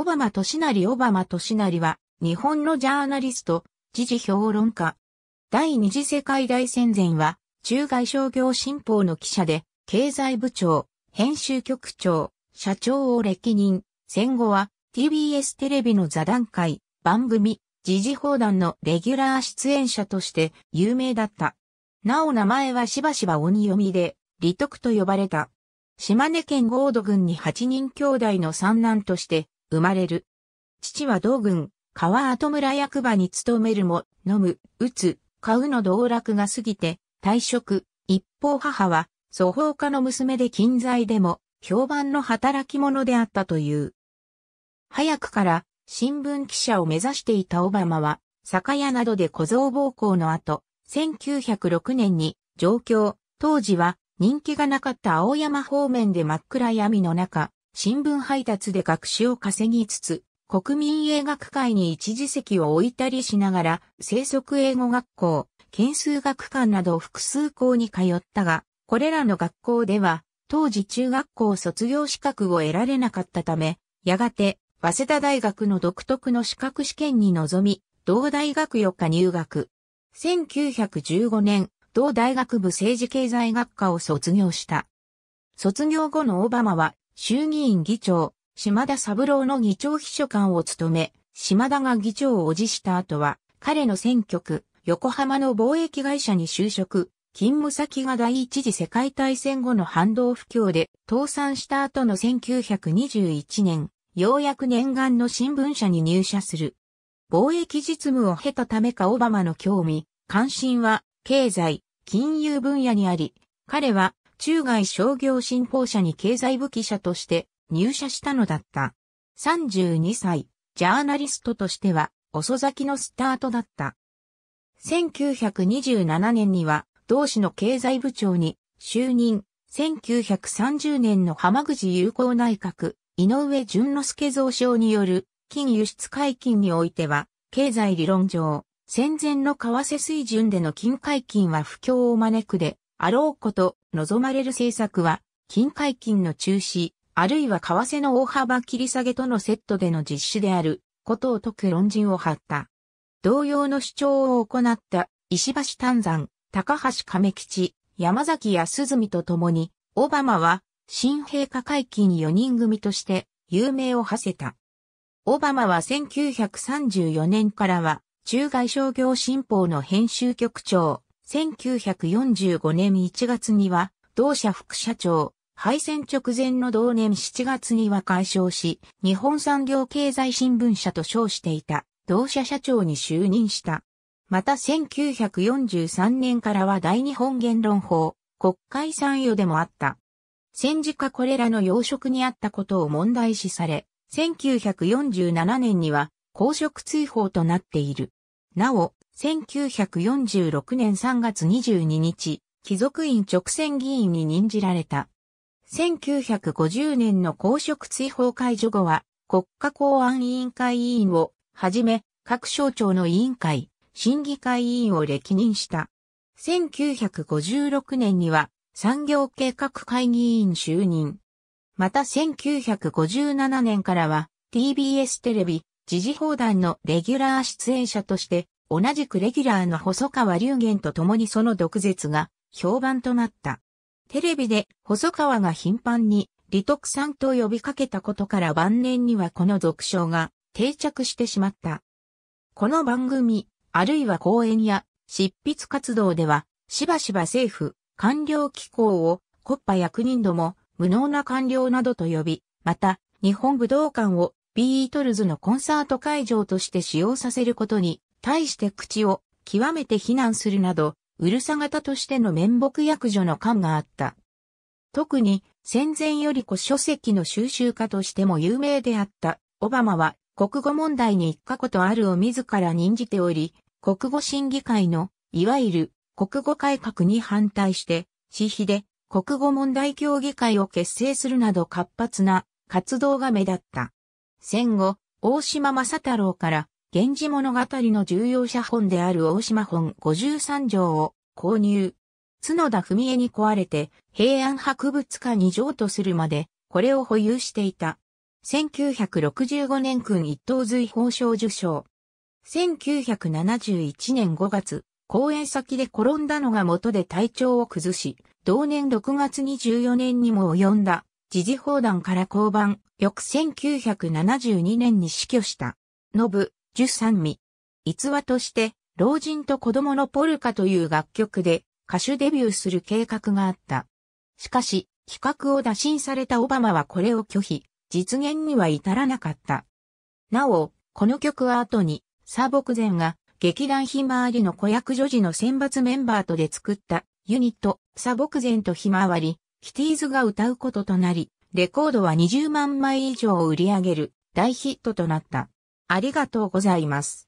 オバマ・リ・オバマ・トシナリは、日本のジャーナリスト、時事評論家。第二次世界大戦前は、中外商業新報の記者で、経済部長、編集局長、社長を歴任。戦後は、TBS テレビの座談会、番組、時事報談のレギュラー出演者として有名だった。なお名前はしばしば鬼読みで、李徳と呼ばれた。島根県豪土郡に8人兄弟の三男として生まれる。父は同軍、川跡村役場に勤めるも、飲む、打つ、買うの道楽が過ぎて、退職。一方母は、祖法家の娘で近在でも、評判の働き者であったという。早くから新聞記者を目指していたオバマは、酒屋などで小僧暴行の後、1906年に上京、当時は人気がなかった青山方面で真っ暗闇の中、新聞配達で学習を稼ぎつつ、国民英学会に一時席を置いたりしながら、生息英語学校、研数学館など複数校に通ったが、これらの学校では、当時中学校卒業資格を得られなかったため、やがて、早稲田大学の独特の資格試験に臨み、同大学4日入学。1915年、同大学部政治経済学科を卒業した。卒業後のオバマは衆議院議長、島田三郎の議長秘書官を務め、島田が議長を辞した後は、彼の選挙区、横浜の貿易会社に就職、勤務先が第一次世界大戦後の反動不況で倒産した後の1921年、ようやく念願の新聞社に入社する。貿易実務を経たためかオバマの興味、関心は経済、金融分野にあり、彼は中外商業信奉社に経済武器社として入社したのだった。32歳、ジャーナリストとしては遅咲きのスタートだった。1927年には同市の経済部長に就任、1930年の浜口友好内閣、井上淳之介増賞による金輸出解禁においては、経済理論上、戦前の為替水準での金解禁は不況を招くで、あろうこと、望まれる政策は、金解禁の中止、あるいは為替の大幅切り下げとのセットでの実施である、ことを説く論陣を張った。同様の主張を行った、石橋丹山、高橋亀吉、山崎康澄と共に、オバマは、新陛下解禁4人組として、有名を馳せた。オバマは1934年からは、中外商業新報の編集局長、1945年1月には、同社副社長、敗戦直前の同年7月には解消し、日本産業経済新聞社と称していた、同社社長に就任した。また1943年からは大日本言論法、国会参与でもあった。戦時下これらの要職にあったことを問題視され、1947年には公職追放となっている。なお、1946年3月22日、貴族院直選議員に任じられた。1950年の公職追放解除後は、国家公安委員会委員をはじめ、各省庁の委員会、審議会委員を歴任した。1956年には産業計画会議員就任。また1957年からは TBS テレビ、時事報談のレギュラー出演者として同じくレギュラーの細川龍玄と共にその毒舌が評判となった。テレビで細川が頻繁に李徳さんと呼びかけたことから晩年にはこの俗称が定着してしまった。この番組、あるいは講演や執筆活動では、しばしば政府、官僚機構を、コッパ役人ども、無能な官僚などと呼び、また、日本武道館をビートルズのコンサート会場として使用させることに対して口を極めて非難するなど、うるさ型としての面目役所の感があった。特に戦前より古書籍の収集家としても有名であったオバマは国語問題に一過ことあるを自ら任じており、国語審議会のいわゆる国語改革に反対して、私費で国語問題協議会を結成するなど活発な活動が目立った。戦後、大島正太郎から源氏物語の重要写本である大島本53条を購入。角田文江に壊れて平安博物館に譲渡するまでこれを保有していた。1965年君一等随法賞受賞。1971年5月、公演先で転んだのが元で体調を崩し、同年6月24年にも及んだ、時事砲弾から降板、翌1972年に死去した。ノ十三味。逸話として、老人と子供のポルカという楽曲で歌手デビューする計画があった。しかし、企画を打診されたオバマはこれを拒否、実現には至らなかった。なお、この曲は後に、サボクゼンが劇団ひまわりの子役女児の選抜メンバーとで作ったユニット、サボクゼンとひまわり、キティーズが歌うこととなり、レコードは20万枚以上を売り上げる大ヒットとなった。ありがとうございます。